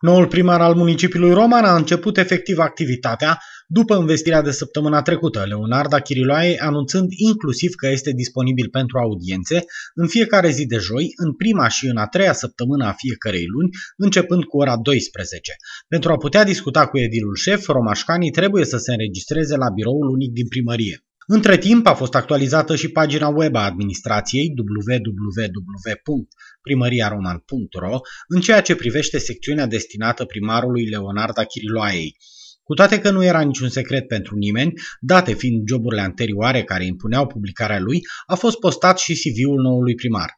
Noul primar al municipiului Roman a început efectiv activitatea după investirea de săptămâna trecută, Leonarda Chiriloae anunțând inclusiv că este disponibil pentru audiențe în fiecare zi de joi, în prima și în a treia săptămână a fiecărei luni, începând cu ora 12. Pentru a putea discuta cu edilul șef, romașcanii trebuie să se înregistreze la biroul unic din primărie. Între timp a fost actualizată și pagina web a administrației www.primariaroman.ro în ceea ce privește secțiunea destinată primarului Leonarda Chiriloaiei. Cu toate că nu era niciun secret pentru nimeni, date fiind joburile anterioare care impuneau publicarea lui, a fost postat și CV-ul noului primar.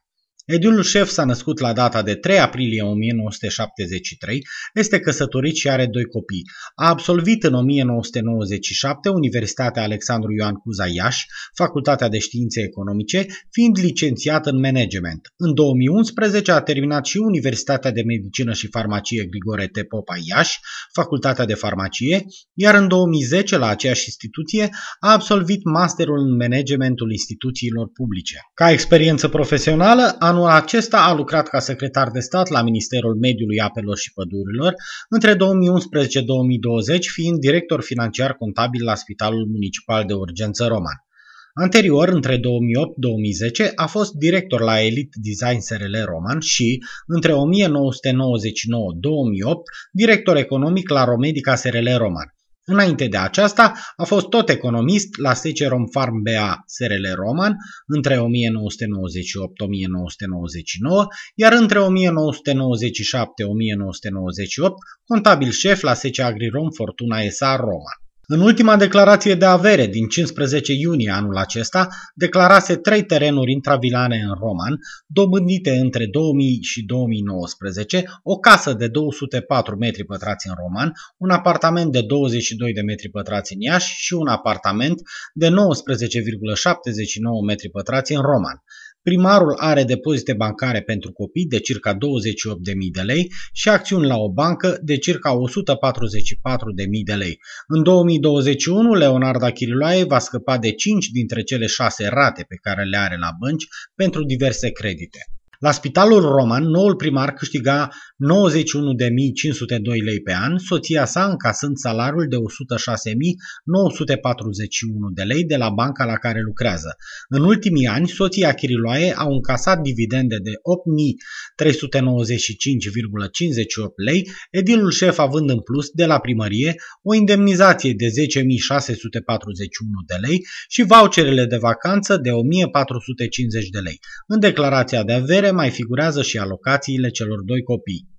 Ediul șef s-a născut la data de 3 aprilie 1973, este căsătorit și are doi copii. A absolvit în 1997 Universitatea Alexandru Ioan Cuza Iași, Facultatea de Științe Economice, fiind licențiat în management. În 2011 a terminat și Universitatea de Medicină și Farmacie Grigore T. Popa Iași, Facultatea de Farmacie, iar în 2010 la aceeași instituție a absolvit masterul în managementul instituțiilor publice. Ca experiență profesională a Anul acesta a lucrat ca secretar de stat la Ministerul Mediului, Apelor și Pădurilor, între 2011-2020 fiind director financiar contabil la Spitalul Municipal de Urgență Roman. Anterior, între 2008-2010, a fost director la Elite Design SRL Roman și, între 1999-2008, director economic la Romedica SRL Roman. Înainte de aceasta a fost tot economist la Secerom Farm BA SRL Roman între 1998-1999, iar între 1997-1998 contabil șef la Sece Agrirom Fortuna SA Roman. În ultima declarație de avere din 15 iunie anul acesta, declarase trei terenuri intravilane în Roman, dobândite între 2000 și 2019, o casă de 204 metri pătrați în Roman, un apartament de 22 de metri pătrați în Iași și un apartament de 19,79 metri pătrați în Roman. Primarul are depozite bancare pentru copii de circa 28.000 de lei și acțiuni la o bancă de circa 144.000 de lei. În 2021, Leonarda Chiriloae va scăpa de 5 dintre cele 6 rate pe care le are la bănci pentru diverse credite. La Spitalul Roman, noul primar câștiga 91.502 lei pe an, soția sa încasând salariul de 106.941 de lei de la banca la care lucrează. În ultimii ani, soția Chiriloae a încasat dividende de 8.395,58 lei, edilul șef având în plus de la primărie o indemnizație de 10.641 de lei și voucherele de vacanță de 1.450 de lei. În declarația de avere, mai figurează și alocațiile celor doi copii.